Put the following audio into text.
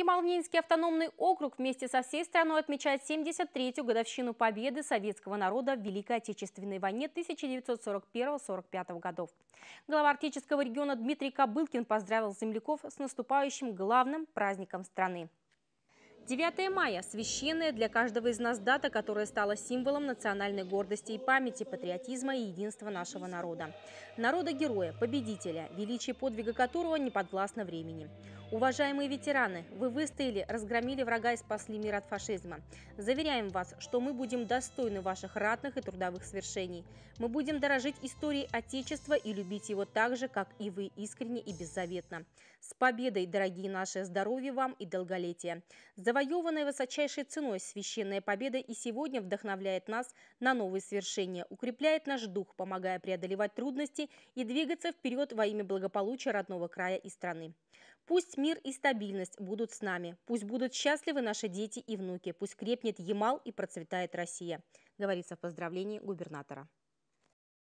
Ямалнинский автономный округ вместе со всей страной отмечает 73-ю годовщину победы советского народа в Великой Отечественной войне 1941-1945 годов. Глава арктического региона Дмитрий Кобылкин поздравил земляков с наступающим главным праздником страны 9 мая – священная для каждого из нас дата, которая стала символом национальной гордости и памяти, патриотизма и единства нашего народа. Народа-героя, победителя, величие подвига которого не подвластно времени. Уважаемые ветераны, вы выстояли, разгромили врага и спасли мир от фашизма. Заверяем вас, что мы будем достойны ваших ратных и трудовых свершений. Мы будем дорожить историей Отечества и любить его так же, как и вы искренне и беззаветно. С победой, дорогие наши, здоровья вам и долголетия! За завоеванная высочайшей ценой священная победа и сегодня вдохновляет нас на новые свершения, укрепляет наш дух, помогая преодолевать трудности и двигаться вперед во имя благополучия родного края и страны. Пусть мир и стабильность будут с нами, пусть будут счастливы наши дети и внуки, пусть крепнет Ямал и процветает Россия, говорится в поздравлении губернатора.